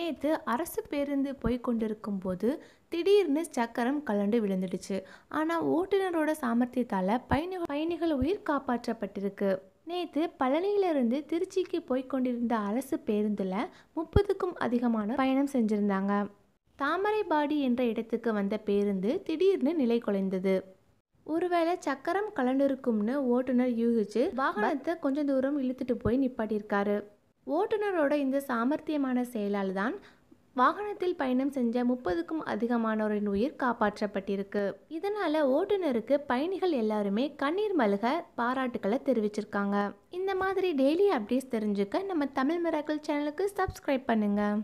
நேற்று அரசு பேருந்து போய்கொண்டிருக்கும் போது திடீர்னு சக்கரம் கலண்டு விழுந்துடுச்சு ஆனால் ஓட்டுநரோட சாமர்த்தியத்தால் பயணி பயணிகள் உயிர் காப்பாற்றப்பட்டிருக்கு நேற்று பழனியிலிருந்து திருச்சிக்கு போய்கொண்டிருந்த அரசு பேருந்தில் முப்பதுக்கும் அதிகமான பயணம் செஞ்சுருந்தாங்க தாமரைபாடி என்ற இடத்துக்கு வந்த பேருந்து திடீர்னு நிலை குலைந்தது ஒருவேளை சக்கரம் கலண்டிருக்கும்னு ஓட்டுநர் யூகிச்சு வாகனத்தை கொஞ்சம் தூரம் இழுத்துட்டு போய் நிப்பாட்டியிருக்காரு ஓட்டுநரோட இந்த சாமர்த்தியமான செயலால் தான் வாகனத்தில் பயணம் செஞ்ச முப்பதுக்கும் அதிகமானோரின் உயிர் காப்பாற்றப்பட்டிருக்கு இதனால் ஓட்டுநருக்கு பயணிகள் எல்லாருமே கண்ணீர் மல்க பாராட்டுக்களை தெரிவிச்சிருக்காங்க இந்த மாதிரி டெய்லி அப்டேட்ஸ் தெரிஞ்சுக்க நம்ம தமிழ் மிராக்கல் சேனலுக்கு சப்ஸ்கிரைப் பண்ணுங்கள்